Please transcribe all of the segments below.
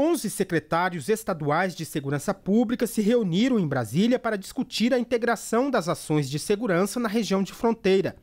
11 secretários estaduais de segurança pública se reuniram em Brasília para discutir a integração das ações de segurança na região de fronteira.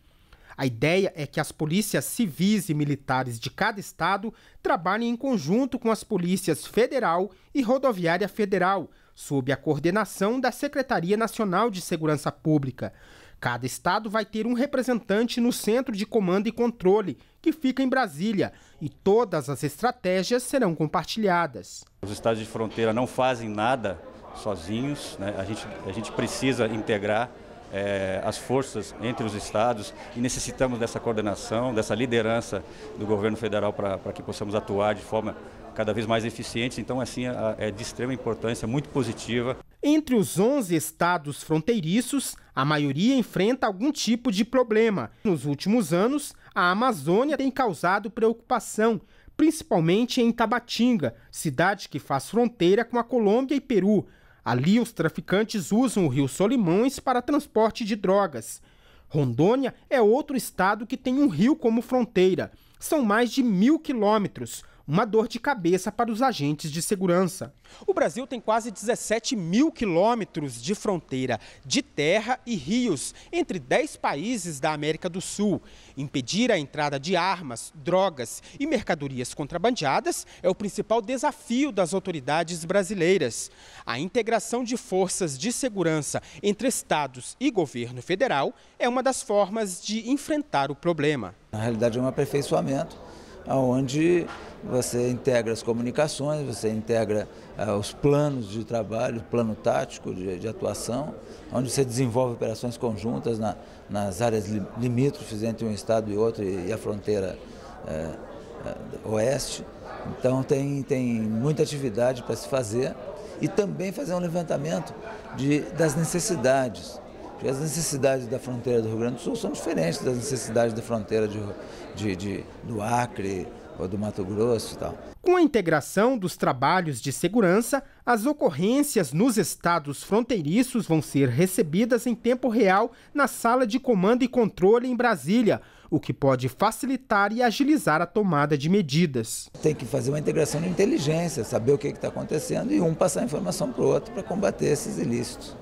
A ideia é que as polícias civis e militares de cada estado trabalhem em conjunto com as polícias federal e rodoviária federal, sob a coordenação da Secretaria Nacional de Segurança Pública. Cada estado vai ter um representante no Centro de Comando e Controle, que fica em Brasília, e todas as estratégias serão compartilhadas. Os estados de fronteira não fazem nada sozinhos, né? a, gente, a gente precisa integrar é, as forças entre os estados e necessitamos dessa coordenação, dessa liderança do governo federal para que possamos atuar de forma cada vez mais eficiente. Então, assim, é, é de extrema importância, muito positiva. Entre os 11 estados fronteiriços, a maioria enfrenta algum tipo de problema. Nos últimos anos, a Amazônia tem causado preocupação, principalmente em Tabatinga, cidade que faz fronteira com a Colômbia e Peru. Ali, os traficantes usam o rio Solimões para transporte de drogas. Rondônia é outro estado que tem um rio como fronteira. São mais de mil quilômetros uma dor de cabeça para os agentes de segurança. O Brasil tem quase 17 mil quilômetros de fronteira, de terra e rios, entre 10 países da América do Sul. Impedir a entrada de armas, drogas e mercadorias contrabandeadas é o principal desafio das autoridades brasileiras. A integração de forças de segurança entre estados e governo federal é uma das formas de enfrentar o problema. Na realidade, é um aperfeiçoamento onde você integra as comunicações, você integra eh, os planos de trabalho, plano tático de, de atuação, onde você desenvolve operações conjuntas na, nas áreas limítrofes entre um estado e outro e, e a fronteira eh, eh, oeste. Então tem, tem muita atividade para se fazer e também fazer um levantamento de, das necessidades porque as necessidades da fronteira do Rio Grande do Sul são diferentes das necessidades da fronteira de, de, de, do Acre ou do Mato Grosso e tal. Com a integração dos trabalhos de segurança, as ocorrências nos estados fronteiriços vão ser recebidas em tempo real na sala de comando e controle em Brasília, o que pode facilitar e agilizar a tomada de medidas. Tem que fazer uma integração de inteligência, saber o que está acontecendo e um passar a informação para o outro para combater esses ilícitos.